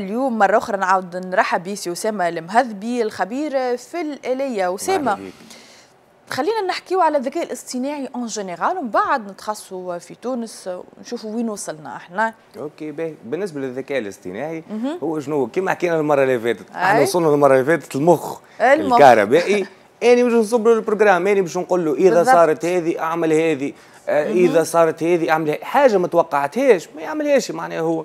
اليوم مرة أخرى نعاود نرحب بسي أسامة المهذبي الخبير في الآلية أسامة خلينا نحكيو على الذكاء الاصطناعي اون جينيرال ومن بعد نتخصصوا في تونس ونشوفوا وين وصلنا احنا اوكي باهي بالنسبه للذكاء الاصطناعي هو شنو كما حكينا المره اللي فاتت احنا وصلنا المره اللي فاتت المخ, المخ. الكهربائي اني باش نصب له البروجرام اني باش نقول له اذا صارت هذه اعمل هذه آه، اذا صارت هذه اعمل هذه حاجه ما توقعتهاش ما يعملهاش معناها هو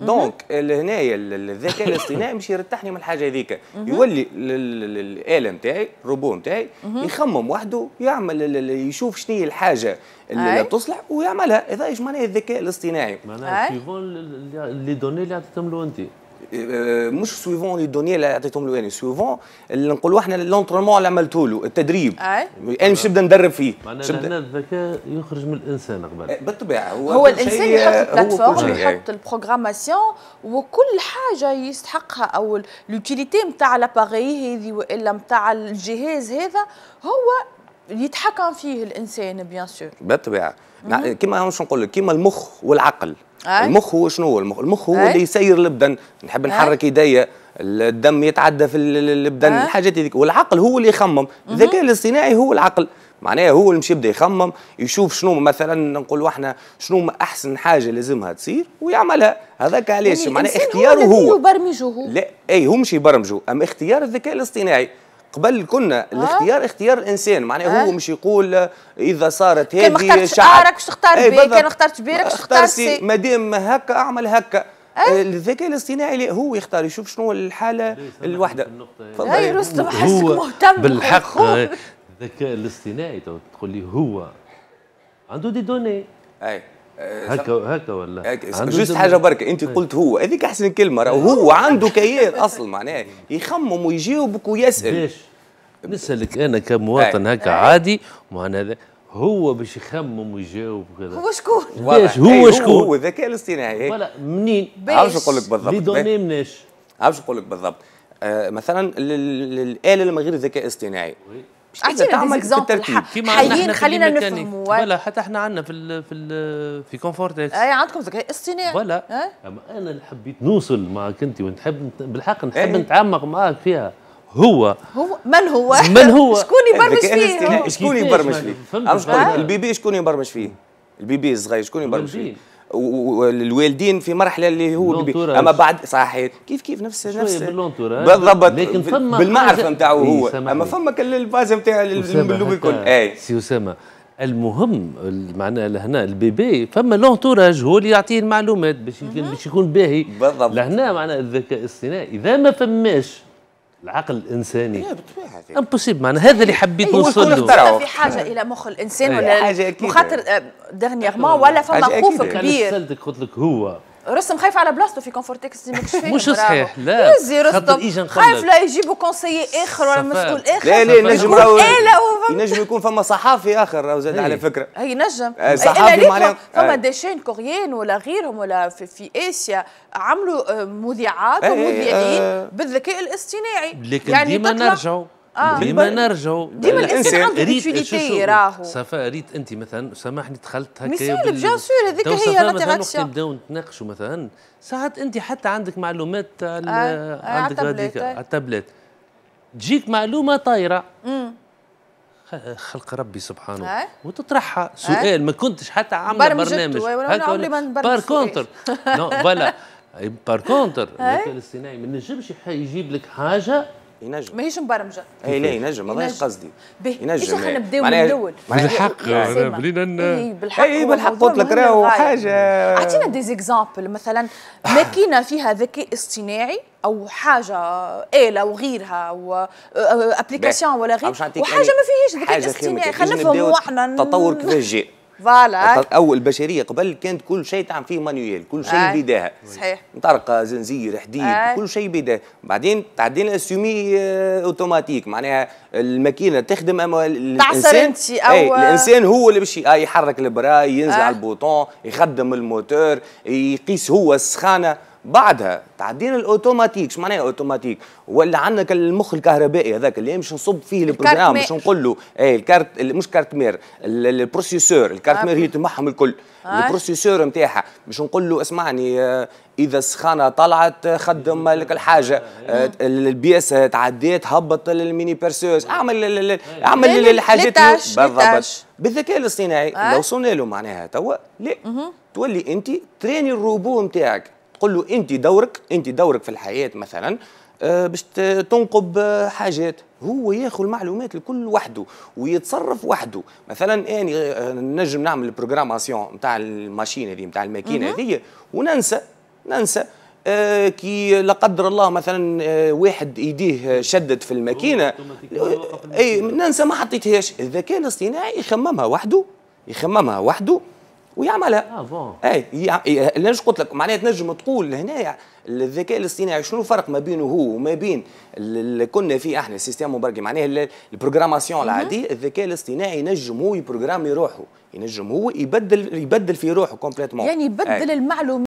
دونك لهنايا الذكاء الاصطناعي مش يرتاحني من الحاجه هذيك يولي الاله نتاعي الروبو نتاعي يخمم وحده يعمل يشوف شنو هي الحاجه اللي تصلح ويعملها اذا ايش معناها الذكاء الاصطناعي معناها سيفون لي دوني اللي عطيتهم له انت آه، مش سويفون لي دوني اللي عطيتهم له انا يعني. سويفون اللي نقولوا احنا لونترمون اللي عملته له التدريب انا يعني مش نبدا ندرب فيه معناها الذكاء يخرج من الانسان قبل إيه، بالطبيعه هو, هو الانسان يحط البلاتفورم يحط البروغراماسيون وكل حاجه يستحقها او لوتيليتي نتاع لاباغي هذه والا نتاع الجهاز هذا هو يتحكم فيه الانسان بيان سور بالطبيعه كيما شنو نقول لك كيما المخ والعقل أي. المخ هو شنو هو المخ المخ هو أي. اللي يسير البدن نحب نحرك يديا الدم يتعدى في البدن الحاجات هذيك والعقل هو اللي يخمم الذكاء الاصطناعي هو العقل معناها هو اللي مش يبدا يخمم يشوف شنو مثلا نقول احنا شنو احسن حاجه لازمها تصير ويعملها هذاك علاش يعني معناها اختياره هو, هو يبرمجه لا اي هو مش يبرمجه اما اختيار الذكاء الاصطناعي قبل كنا الاختيار اختيار الانسان معناه هو مش يقول اذا صارت هذه شعب راك تختار بي كان اخترت بيرك راك سي ما دام هكا اعمل هكا إيه؟ آه، الذكاء الاصطناعي هو يختار يشوف شنو الحاله الوحده هاي رستم حسك مهتم بالحق آه، الذكاء الاصطناعي تقول لي هو عنده دي دوني اي آه، هكا هكا ولا جوست حاجه بركة انت قلت هو هذيك احسن كلمه راه هو عنده كيان اصل معناه يخمم ويجاوبك ويسال ليش نسالك انا كمواطن هكا عادي معناه هذا هو باش يخمم ويجاوب وكذا هو شكون؟ ليش هو شكون؟ هو الذكاء الاصطناعي ولا منين؟ عارفش نقول لك بالضبط لي دوني مناش عارفش نقول لك بالضبط آه، مثلا الاله اللي من غير الذكاء الاصطناعي اعطينا تعمل بالترتيب حيين خلينا نفهموا ولا حتى احنا عندنا في الـ في الـ في كونفورت اي عندكم اصطناعي ولا اما انا اللي حبيت نوصل معك انت ونحب بالحق نحب إيه. نتعمق معك فيها هو هو من هو؟ من هو؟ شكون يبرمج فيه؟ شكون يبرمج فيه؟ البيبي شكون يبرمج فيه؟ البيبي الصغير شكون يبرمج فيه؟ والوالدين في مرحله اللي هو اما بعد صحيح كيف كيف نفس نفس بالضبط لكن فما بالمعرفه نتاعو إيه، هو اما فما كل الباز نتاع اللوبي الكل اي سي اسامه المهم معناها لهنا البيبي فما لونتوراج هو اللي يعطيه المعلومات باش باش يكون باهي بالضبط لهنا معناها الذكاء الصناعي اذا ما فماش العقل الانساني امبوسيبل معناها هذا اللي حبيت نوصل أيوة، له في حاجه الى مخ الانسان ولا مخاطر خاطر آه، دغنيغمون ولا فما خوف كبير قلت لك هو رسم خايف على بلاصته في كونفورتكس دي مش فيه مش صحيح لا يزي إيه رسم خايف لا يجيبوا كونسيي اخر ولا مسؤول اخر لا لا نجم إيه، ينجم يكون فما صحافي اخر راهو زاد على إيه. فكره اي نجم آه، صحافي معناها فما دي شين كوريين ولا غيرهم ولا في, في اسيا عملوا آه، مذيعات ومذيعين آه. بالذكاء الاصطناعي لكن يعني ديما نرجعوا آه. ديما نرجعوا ديما الانسان عنده ريت راهو صافا ريت انت مثلا سامحني دخلت هكا مثال بيان سور هذيك هي الانتراكسيون وقت نبداو نتناقشوا مثلا ساعات انت حتى عندك معلومات على آه. عندك على التابلت تجيك معلومه طايره خلق ربي سبحانه أه؟ وتطرحها سؤال أه؟ ما كنتش حتى عامل برنامج هكا عمري ما بار كونتر فوالا بار كونتر الذكاء الاصطناعي ما نجمش يجيب لك حاجه ينجم ماهيش مبرمجه اي لا ينجم ماذاش قصدي ينجم باهي نبداو من الاول بالحق آه، اي بالحق اي إيه، بالحق قلت لك راهو حاجه اعطينا دي زيكزامبل مثلا ماكينه فيها ذكاء اصطناعي او حاجه اله وغيرها او ابليكاسيون آه، آه، ولا غير وحاجه ما فيهاش ذكاء اصطناعي خلينا نفهموا احنا التطور كيفاش جاء فوالا او البشريه قبل كانت كل شيء تعمل فيه مانيويل كل شيء آه. بيداها صحيح مطرقه زنزير حديد آه. كل شيء بيداها بعدين تعدينا السومي اوتوماتيك معناها الماكينه تخدم اما الانسان إيه، او الانسان هو اللي باش آه، يحرك البراي ينزل آه. على البوطون يخدم الموتور يقيس هو السخانه بعدها تعدينا الاوتوماتيك شو معناها اوتوماتيك ولا عندنا المخ الكهربائي هذاك اللي مش نصب فيه البروجرام مش نقول له اي الكارت مش كارت مير البروسيسور الكارت آه. مير هي تمحهم الكل آه. البروسيسور نتاعها مش نقول له اسمعني آه، اذا السخانه طلعت خدم لك الحاجه البياسه تعديت هبط للميني بيرسوس اعمل اعمل الحاجات بالضبط بالذكاء الاصطناعي لو وصلنا له معناها توا لا تولي انت تريني الروبو نتاعك تقول له انت دورك انت دورك في الحياه مثلا آه، باش تنقب آه، حاجات هو ياخذ المعلومات الكل وحده ويتصرف وحده مثلا اني يعني نجم نعمل البروغراماسيون نتاع الماشين هذه نتاع الماكينه هذه وننسى ننسى آه كي لا قدر الله مثلا آه واحد ايديه شدت في الماكينه اي ننسى ما حطيتهاش الذكاء الاصطناعي يخممها وحده يخممها وحده ويعملها اه بون اي اللي قلت لك معناها تنجم تقول هنا الذكاء الاصطناعي شنو الفرق ما بينه هو وما بين اللي كنا فيه احنا السيستم مبرمج معناها البروغراماسيون mm-hmm. العادي الذكاء الاصطناعي ينجم هو يبروغرامي روحه ينجم هو يبدل يبدل في روحه كومبليتوم يعني يبدل إيه. المعلومات